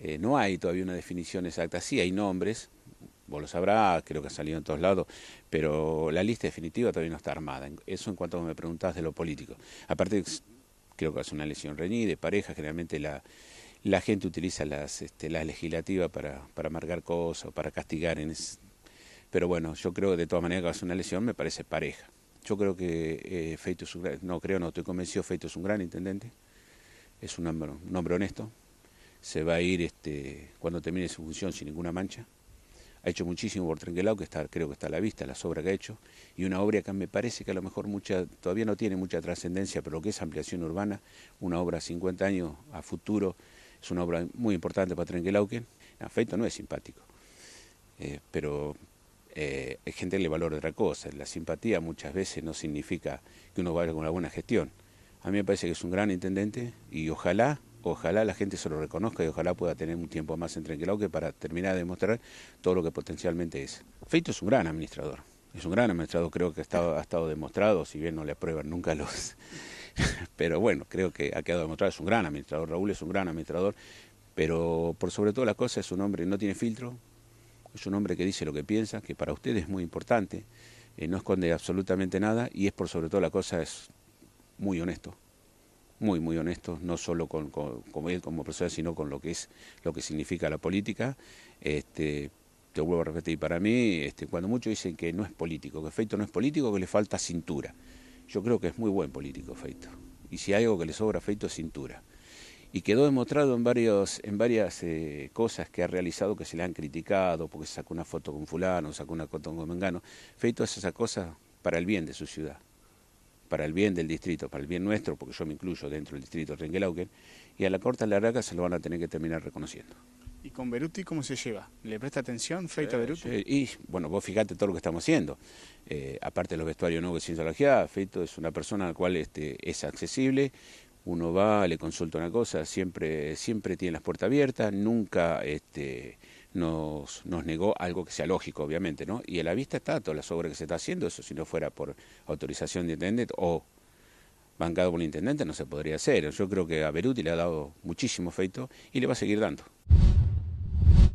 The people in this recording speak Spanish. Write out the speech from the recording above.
Eh, no hay todavía una definición exacta, sí hay nombres, vos lo sabrás, creo que ha salido en todos lados, pero la lista definitiva todavía no está armada. Eso en cuanto me preguntás de lo político. Aparte, creo que es una lesión reñida de pareja, generalmente la, gente utiliza las, este, legislativas para, para marcar cosas, para castigar. En Pero bueno, yo creo que de todas maneras que va a ser una lesión, me parece pareja. Yo creo que eh, Feito es un gran, no creo, no estoy convencido, Feito es un gran intendente, es un hombre, un hombre honesto, se va a ir este, cuando termine su función sin ninguna mancha. Ha hecho muchísimo por Trenquelau, que está, creo que está a la vista, las obras que ha hecho, y una obra que me parece que a lo mejor mucha, todavía no tiene mucha trascendencia, pero lo que es ampliación urbana, una obra 50 años a futuro, es una obra muy importante para en afecto no es simpático, eh, pero hay eh, gente que le valora otra cosa. La simpatía muchas veces no significa que uno vaya con una buena gestión. A mí me parece que es un gran intendente y ojalá ojalá la gente se lo reconozca y ojalá pueda tener un tiempo más en que para terminar de demostrar todo lo que potencialmente es. Feito es un gran administrador, es un gran administrador, creo que ha estado, ha estado demostrado, si bien no le aprueban nunca los... pero bueno, creo que ha quedado demostrado, es un gran administrador, Raúl es un gran administrador, pero por sobre todo la cosa es un hombre que no tiene filtro, es un hombre que dice lo que piensa, que para ustedes es muy importante, eh, no esconde absolutamente nada y es por sobre todo la cosa es muy honesto muy, muy honestos, no solo con, él como persona, sino con lo que es, lo que significa la política. Este, te vuelvo a repetir, para mí, este, cuando muchos dicen que no es político, que Feito no es político, que le falta cintura. Yo creo que es muy buen político Feito. Y si hay algo que le sobra a Feito es cintura. Y quedó demostrado en, varios, en varias eh, cosas que ha realizado que se le han criticado, porque sacó una foto con fulano, sacó una foto con mengano. Feito hace esas cosas para el bien de su ciudad para el bien del distrito, para el bien nuestro, porque yo me incluyo dentro del distrito de y a la corta Laraca se lo van a tener que terminar reconociendo. ¿Y con Beruti cómo se lleva? ¿Le presta atención Feito eh, Beruti? y bueno, vos fijate todo lo que estamos haciendo. Eh, aparte de los vestuarios nuevos de Cienciología, Feito es una persona a la cual este, es accesible, uno va, le consulta una cosa, siempre, siempre tiene las puertas abiertas, nunca... Este, nos, nos negó algo que sea lógico, obviamente, ¿no? Y a la vista está toda la obra que se está haciendo, eso si no fuera por autorización de intendente o bancado por intendente no se podría hacer. Yo creo que a Beruti le ha dado muchísimo feito y le va a seguir dando.